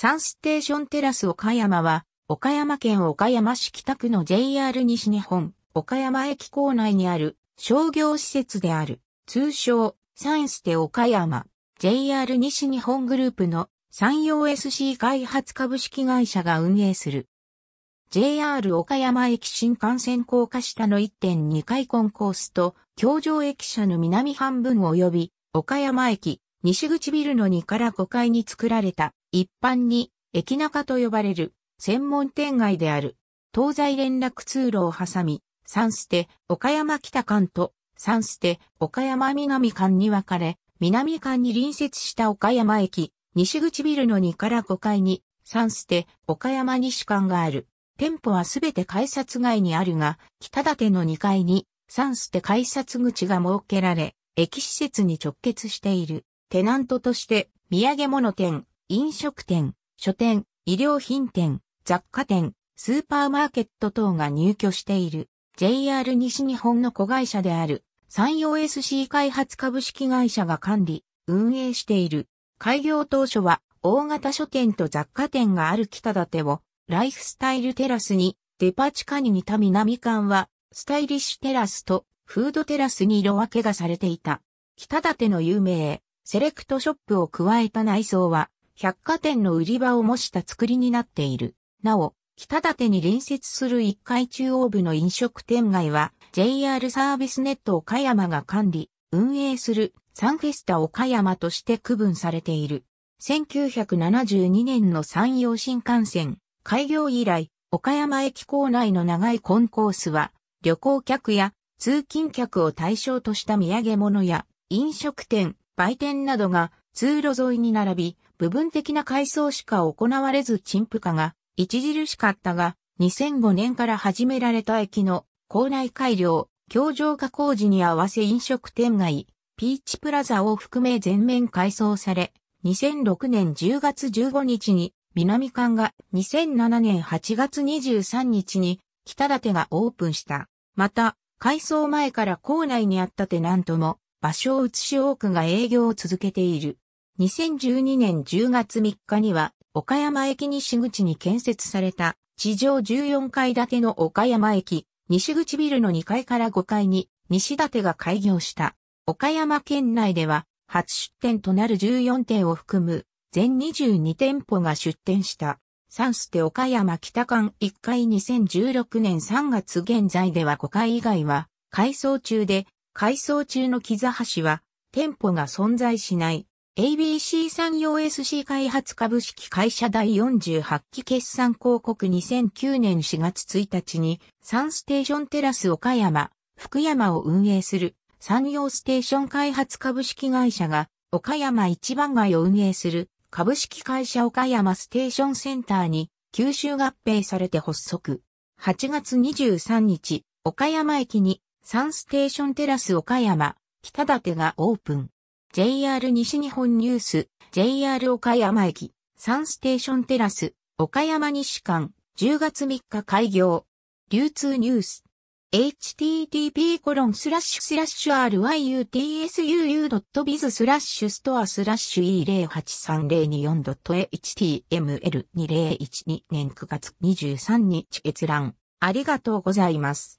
サンステーションテラス岡山は、岡山県岡山市北区の JR 西日本、岡山駅構内にある商業施設である、通称、サンステ岡山、JR 西日本グループの山陽 SC 開発株式会社が運営する。JR 岡山駅新幹線高架下の1.2階コンコースと、京上駅舎の南半分及び、岡山駅、西口ビルの2から5階に作られた一般に駅中と呼ばれる専門店街である東西連絡通路を挟み、三捨て岡山北間と三捨て岡山南間に分かれ、南間に隣接した岡山駅、西口ビルの2から5階に三捨て岡山西間がある。店舗はすべて改札外にあるが、北建の2階に三捨て改札口が設けられ、駅施設に直結している。テナントとして、土産物店、飲食店、書店、医療品店、雑貨店、スーパーマーケット等が入居している JR 西日本の子会社である山陽 SC 開発株式会社が管理、運営している。開業当初は大型書店と雑貨店がある北てをライフスタイルテラスに、デパ地下に似た南館はスタイリッシュテラスとフードテラスに色分けがされていた。北ての有名セレクトショップを加えた内装は百貨店の売り場を模した作りになっている。なお、北立に隣接する1階中央部の飲食店街は JR サービスネット岡山が管理、運営するサンフェスタ岡山として区分されている。1972年の山陽新幹線開業以来、岡山駅構内の長いコンコースは旅行客や通勤客を対象とした土産物や飲食店、売店などが通路沿いに並び、部分的な改装しか行われず陳腐化が著しかったが、2005年から始められた駅の構内改良、橋上化工事に合わせ飲食店街、ピーチプラザを含め全面改装され、2006年10月15日に南館が2007年8月23日に北立がオープンした。また、改装前から校内にあったテナントも場所を移し多くが営業を続けている。2012年10月3日には、岡山駅西口に建設された、地上14階建ての岡山駅、西口ビルの2階から5階に、西建てが開業した。岡山県内では、初出店となる14店を含む、全22店舗が出店した。サンステ岡山北館1階2016年3月現在では5階以外は、改装中で、改装中の木座橋は、店舗が存在しない。ABC 産業 SC 開発株式会社第48期決算広告2009年4月1日にサンステーションテラス岡山、福山を運営する産業ステーション開発株式会社が岡山一番街を運営する株式会社岡山ステーションセンターに吸収合併されて発足。8月23日、岡山駅にサンステーションテラス岡山、北立がオープン。JR 西日本ニュース、JR 岡山駅、サンステーションテラス、岡山西館、10月3日開業。流通ニュース。http コロンスラッシュスラッシュ ryutsuu.biz スラッシュストアスラッシュ E083024.html2012 年9月23日閲覧。ありがとうございます。